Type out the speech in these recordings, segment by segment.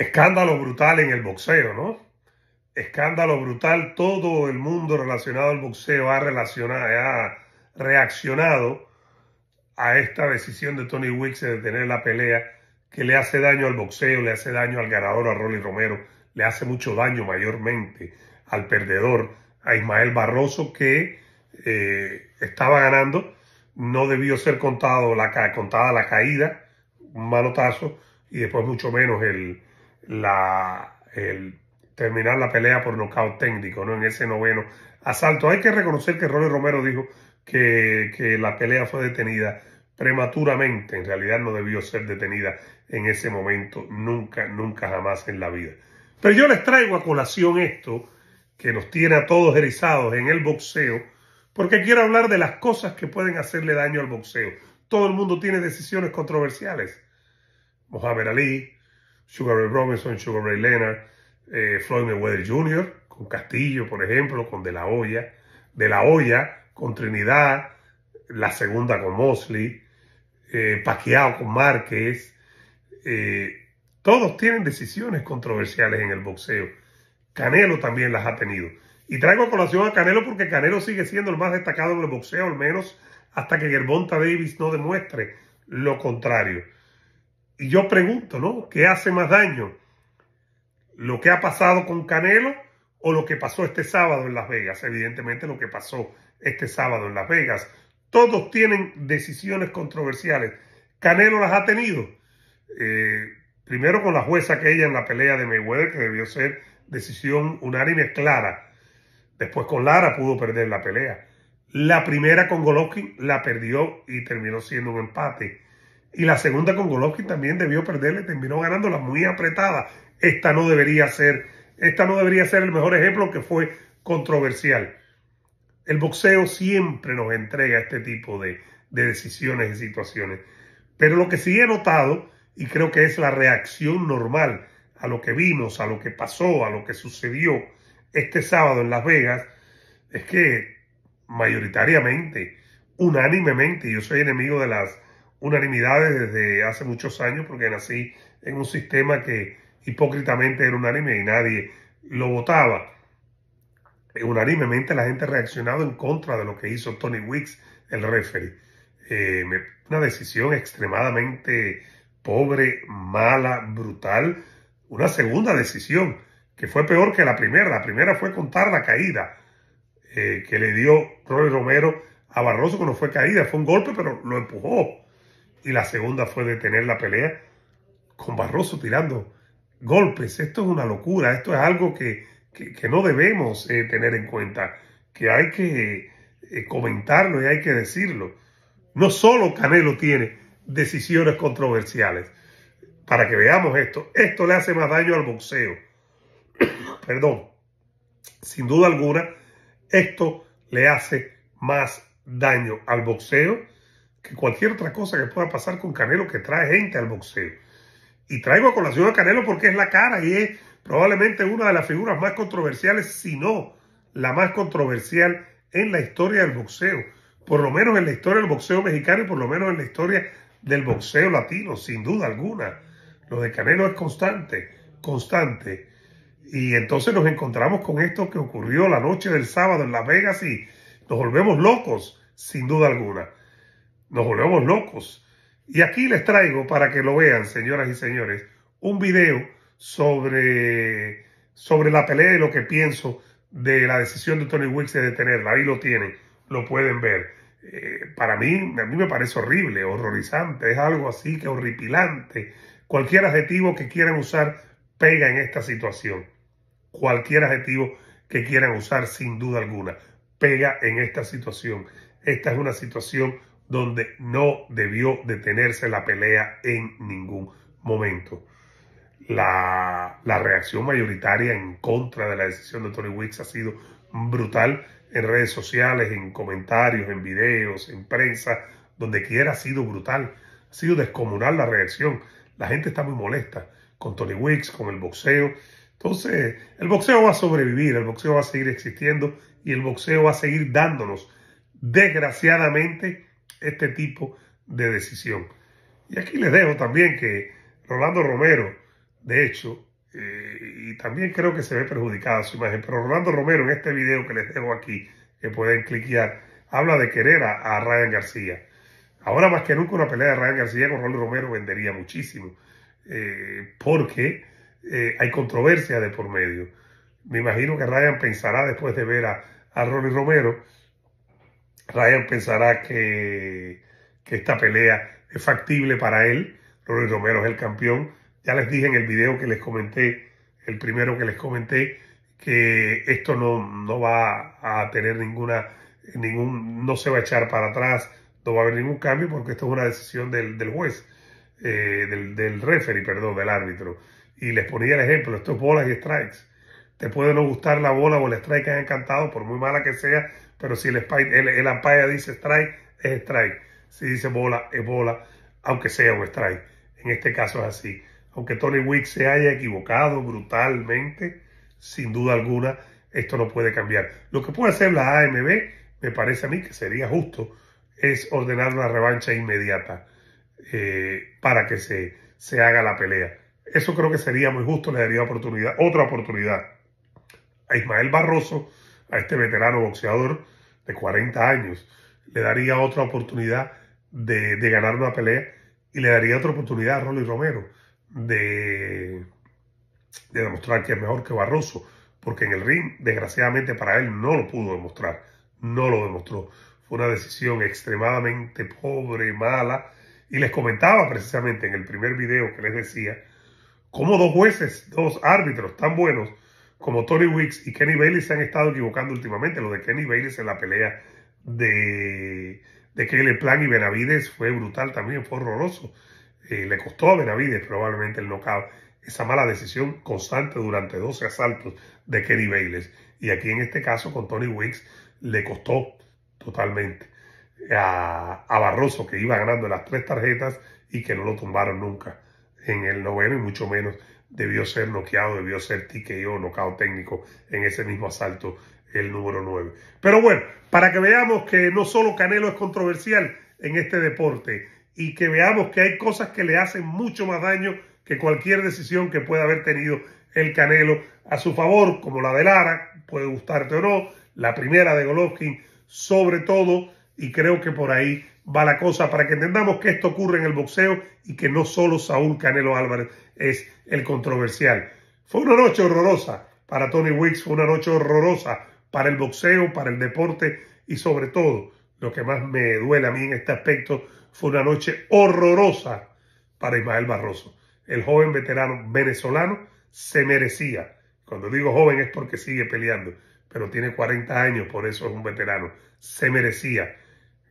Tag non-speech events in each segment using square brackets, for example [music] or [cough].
Escándalo brutal en el boxeo, ¿no? Escándalo brutal. Todo el mundo relacionado al boxeo ha, relacionado, ha reaccionado a esta decisión de Tony Wicks de tener la pelea que le hace daño al boxeo, le hace daño al ganador, a Rolly Romero, le hace mucho daño mayormente al perdedor, a Ismael Barroso, que eh, estaba ganando, no debió ser contado la, contada la caída, un malotazo. y después mucho menos el, la, el terminar la pelea por nocaut técnico, ¿no? En ese noveno asalto. Hay que reconocer que Rolly Romero dijo que, que, la pelea fue detenida prematuramente. En realidad no debió ser detenida en ese momento, nunca, nunca jamás en la vida. Pero yo les traigo a colación esto que nos tiene a todos erizados en el boxeo, porque quiero hablar de las cosas que pueden hacerle daño al boxeo. Todo el mundo tiene decisiones controversiales. Mohamed Ali, Sugar Ray Robinson, Sugar Ray Leonard, eh, Floyd Mayweather Jr., con Castillo, por ejemplo, con De La Hoya, De La Hoya con Trinidad, la segunda con Mosley, eh, con Márquez. Eh, todos tienen decisiones controversiales en el boxeo. Canelo también las ha tenido. Y traigo a colación a Canelo porque Canelo sigue siendo el más destacado en el boxeo, al menos hasta que Gervonta Davis no demuestre lo contrario. Y yo pregunto, ¿no? ¿Qué hace más daño? ¿Lo que ha pasado con Canelo o lo que pasó este sábado en Las Vegas? Evidentemente lo que pasó este sábado en Las Vegas. Todos tienen decisiones controversiales. Canelo las ha tenido. Eh, primero con la jueza aquella en la pelea de Mayweather, que debió ser decisión unánime clara. Después con Lara pudo perder la pelea. La primera con Golovkin la perdió y terminó siendo un empate. Y la segunda con Golovkin también debió perderle, terminó ganándola muy apretada. Esta no debería ser, esta no debería ser el mejor ejemplo que fue controversial. El boxeo siempre nos entrega este tipo de, de decisiones y situaciones. Pero lo que sí he notado, y creo que es la reacción normal a lo que vimos, a lo que pasó, a lo que sucedió este sábado en Las Vegas, es que mayoritariamente, unánimemente, yo soy enemigo de las unanimidades desde hace muchos años porque nací en un sistema que hipócritamente era unánime y nadie lo votaba. Eh, unánimemente la gente ha reaccionado en contra de lo que hizo Tony Wicks, el referee. Eh, una decisión extremadamente pobre, mala, brutal. Una segunda decisión que fue peor que la primera. La primera fue contar la caída eh, que le dio Roy Romero a Barroso, cuando fue caída, fue un golpe, pero lo empujó y la segunda fue detener la pelea con Barroso tirando golpes. Esto es una locura, esto es algo que, no debemos eh, tener en cuenta, que hay que eh, comentarlo y hay que decirlo. No solo Canelo tiene decisiones controversiales. Para que veamos esto, esto le hace más daño al boxeo. [coughs] Perdón, sin duda alguna, esto le hace más daño al boxeo que cualquier otra cosa que pueda pasar con Canelo que trae gente al boxeo. Y traigo a colación a Canelo porque es la cara y es probablemente una de las figuras más controversiales, si no la más controversial en la historia del boxeo. Por lo menos en la historia del boxeo mexicano y por lo menos en la historia del boxeo latino, sin duda alguna. Lo de Canelo es constante, constante. Y entonces nos encontramos con esto que ocurrió la noche del sábado en Las Vegas y nos volvemos locos, sin duda alguna. Nos volvemos locos. Y aquí les traigo para que lo vean, señoras y señores, un video sobre, sobre la pelea y lo que pienso de la decisión de Tony Wicks de detenerla. Ahí lo tienen, lo pueden ver. Eh, para mí, a mí me parece horrible, horrorizante, es algo así que horripilante. Cualquier adjetivo que quieran usar pega en esta situación. Cualquier adjetivo que quieran usar, sin duda alguna, pega en esta situación. Esta es una situación donde no debió detenerse la pelea en ningún momento. La, reacción mayoritaria en contra de la decisión de Tony Wicks ha sido brutal en redes sociales, en comentarios, en videos, en prensa, donde quiera ha sido brutal. Ha sido descomunal la reacción. La gente está muy molesta con Tony Wicks, con el boxeo. Entonces, el boxeo va a sobrevivir, el boxeo va a seguir existiendo y el boxeo va a seguir dándonos, desgraciadamente, este tipo de decisión. Y aquí les dejo también que Rolando Romero, de hecho, eh, y también creo que se ve perjudicada su imagen, pero Rolando Romero en este video que les dejo aquí, que pueden cliquear, habla de querer a, Ryan García. Ahora más que nunca una pelea de Ryan García con Rolando Romero vendería muchísimo, eh, porque eh, hay controversia de por medio. Me imagino que Ryan pensará después de ver a, a Romero, Ryan pensará que, esta pelea es factible para él. Rory Romero es el campeón. Ya les dije en el video que les comenté, el primero que les comenté, que esto no, va a tener ninguna, ningún, no se va a echar para atrás, no va a haber ningún cambio porque esto es una decisión del, juez, eh, del, del referee, perdón, del árbitro. Y les ponía el ejemplo, esto es bolas y strikes. Te puede no gustar la bola o el strike que han encantado, por muy mala que sea, pero si el, el, el dice strike, es strike. Si dice bola, es bola, aunque sea un strike. En este caso es así. Aunque Tony Wick se haya equivocado brutalmente, sin duda alguna, esto no puede cambiar. Lo que puede hacer la AMB, me parece a mí que sería justo, es ordenar una revancha inmediata eh, para que se, se haga la pelea. Eso creo que sería muy justo, le daría oportunidad, otra oportunidad a Ismael Barroso a este veterano boxeador de 40 años. Le daría otra oportunidad de, ganar una pelea y le daría otra oportunidad a Rolly Romero de, de demostrar que es mejor que Barroso, porque en el ring, desgraciadamente para él, no lo pudo demostrar, no lo demostró. Fue una decisión extremadamente pobre, mala, y les comentaba precisamente en el primer video que les decía, como dos jueces, dos árbitros tan buenos, como Tony Wicks y Kenny Bailey se han estado equivocando últimamente. Lo de Kenny Bailey en la pelea de, de Kelly Plan y Benavides fue brutal también, fue horroroso. Eh, le costó a Benavides probablemente el knockout. Esa mala decisión constante durante 12 asaltos de Kenny Bailey, Y aquí en este caso con Tony Wicks le costó totalmente a, a Barroso que iba ganando las tres tarjetas y que no lo tumbaron nunca en el noveno y mucho menos debió ser noqueado, debió ser TKO, nocao técnico en ese mismo asalto, el número 9. Pero bueno, para que veamos que no solo Canelo es controversial en este deporte y que veamos que hay cosas que le hacen mucho más daño que cualquier decisión que pueda haber tenido el Canelo a su favor, como la de Lara, puede gustarte o no, la primera de Golovkin, sobre todo y creo que por ahí va la cosa para que entendamos que esto ocurre en el boxeo y que no solo Saúl Canelo Álvarez es el controversial. Fue una noche horrorosa para Tony Wicks, fue una noche horrorosa para el boxeo, para el deporte y sobre todo, lo que más me duele a mí en este aspecto, fue una noche horrorosa para Ismael Barroso. El joven veterano venezolano se merecía. Cuando digo joven es porque sigue peleando, pero tiene 40 años, por eso es un veterano. Se merecía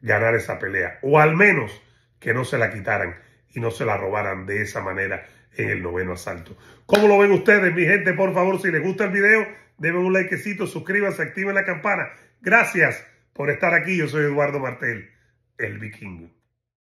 ganar esa pelea. O al menos que no se la quitaran y no se la robaran de esa manera en el noveno asalto. ¿Cómo lo ven ustedes, mi gente? Por favor, si les gusta el video, denme un likecito, suscríbanse, activen la campana. Gracias por estar aquí. Yo soy Eduardo Martel, el vikingo.